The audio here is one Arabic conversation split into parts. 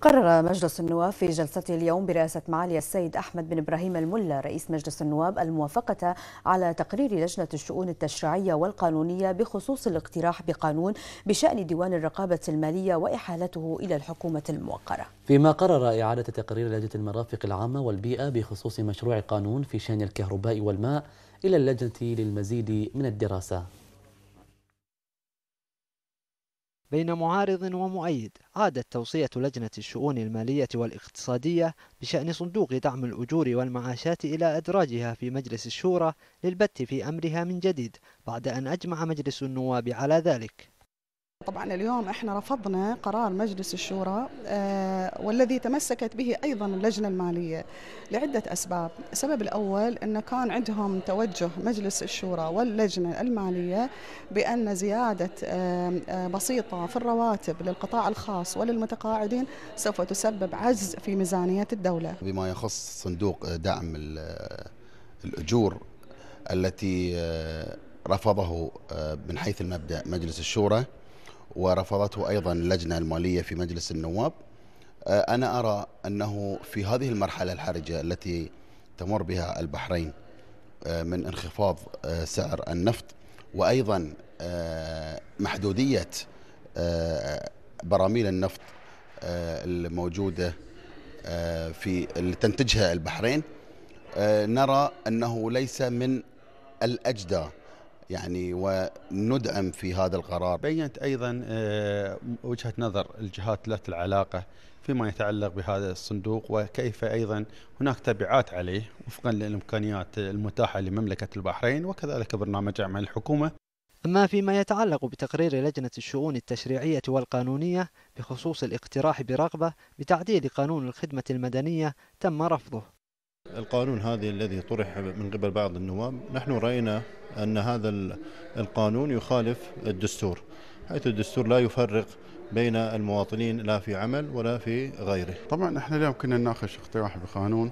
قرر مجلس النواب في جلسته اليوم برئاسة معالي السيد أحمد بن إبراهيم الملا رئيس مجلس النواب الموافقة على تقرير لجنة الشؤون التشريعية والقانونية بخصوص الاقتراح بقانون بشأن ديوان الرقابة المالية وإحالته إلى الحكومة الموقرة فيما قرر إعادة تقرير لجنة المرافق العامة والبيئة بخصوص مشروع قانون في شأن الكهرباء والماء إلى اللجنة للمزيد من الدراسة بين معارض ومؤيد عادت توصية لجنة الشؤون المالية والاقتصادية بشأن صندوق دعم الأجور والمعاشات إلى أدراجها في مجلس الشورى للبت في أمرها من جديد بعد أن أجمع مجلس النواب على ذلك طبعا اليوم احنا رفضنا قرار مجلس الشورى آه، والذي تمسكت به ايضا اللجنه الماليه لعده اسباب، السبب الاول انه كان عندهم توجه مجلس الشورى واللجنه الماليه بان زياده آه، آه، بسيطه في الرواتب للقطاع الخاص وللمتقاعدين سوف تسبب عجز في ميزانيه الدوله. بما يخص صندوق دعم الاجور التي رفضه من حيث المبدا مجلس الشورى ورفضته أيضا اللجنة المالية في مجلس النواب آه، أنا أرى أنه في هذه المرحلة الحرجة التي تمر بها البحرين آه، من انخفاض آه، سعر النفط وأيضا محدودية براميل النفط الموجودة في اللي تنتجها البحرين نرى أنه ليس من الأجدى يعني وندعم في هذا القرار بينت أيضا آه، وجهة نظر الجهات ذات العلاقة فيما يتعلق بهذا الصندوق وكيف ايضا هناك تبعات عليه وفقا للامكانيات المتاحه لمملكه البحرين وكذلك برنامج اعمال الحكومه. اما فيما يتعلق بتقرير لجنه الشؤون التشريعيه والقانونيه بخصوص الاقتراح برغبه بتعديل قانون الخدمه المدنيه تم رفضه. القانون هذا الذي طرح من قبل بعض النواب نحن راينا أن هذا القانون يخالف الدستور حيث الدستور لا يفرق بين المواطنين لا في عمل ولا في غيره طبعا احنا اليوم كنا نناقش اقتراح بقانون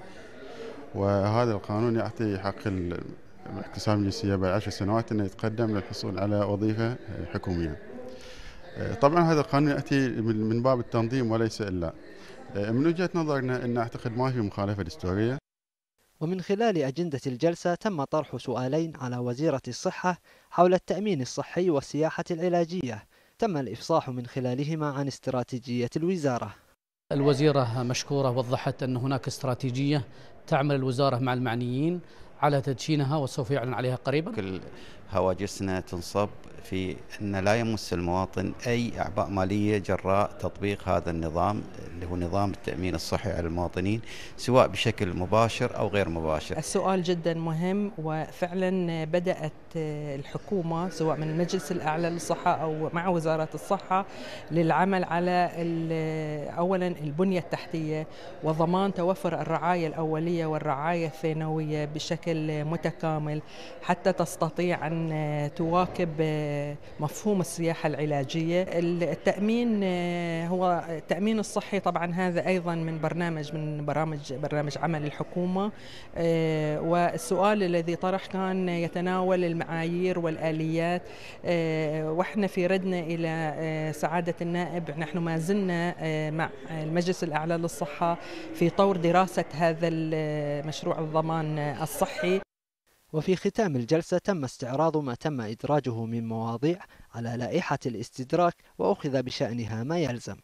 وهذا القانون يعطي حق الاحتساب الجنسيه بعد عشر سنوات انه يتقدم للحصول على وظيفه حكوميه. آه، طبعا هذا القانون ياتي من باب التنظيم وليس الا. آه، من وجهه نظرنا ان اعتقد ما في مخالفه دستوريه ومن خلال أجندة الجلسة تم طرح سؤالين على وزيرة الصحة حول التأمين الصحي والسياحة العلاجية تم الإفصاح من خلالهما عن استراتيجية الوزارة الوزيرة مشكورة وضحت أن هناك استراتيجية تعمل الوزارة مع المعنيين على تدشينها وسوف يعلن عليها قريبا هواجسنا تنصب في أن لا يمس المواطن أي أعباء مالية جراء تطبيق هذا النظام اللي هو نظام التأمين الصحي على المواطنين سواء بشكل مباشر أو غير مباشر السؤال جدا مهم وفعلا بدأت الحكومة سواء من المجلس الأعلى للصحة أو مع وزارة الصحة للعمل على أولا البنية التحتية وضمان توفر الرعاية الأولية والرعاية الثانوية بشكل متكامل حتى تستطيع أن تواكب مفهوم السياحة العلاجية التأمين هو التأمين الصحي طبعا هذا أيضا من برنامج من برامج برنامج عمل الحكومة والسؤال الذي طرح كان يتناول المعايير والآليات وإحنا في ردنا إلى سعادة النائب نحن ما زلنا مع المجلس الأعلى للصحة في طور دراسة هذا المشروع الضمان الصحي وفي ختام الجلسة تم استعراض ما تم إدراجه من مواضيع على لائحة الاستدراك وأخذ بشأنها ما يلزم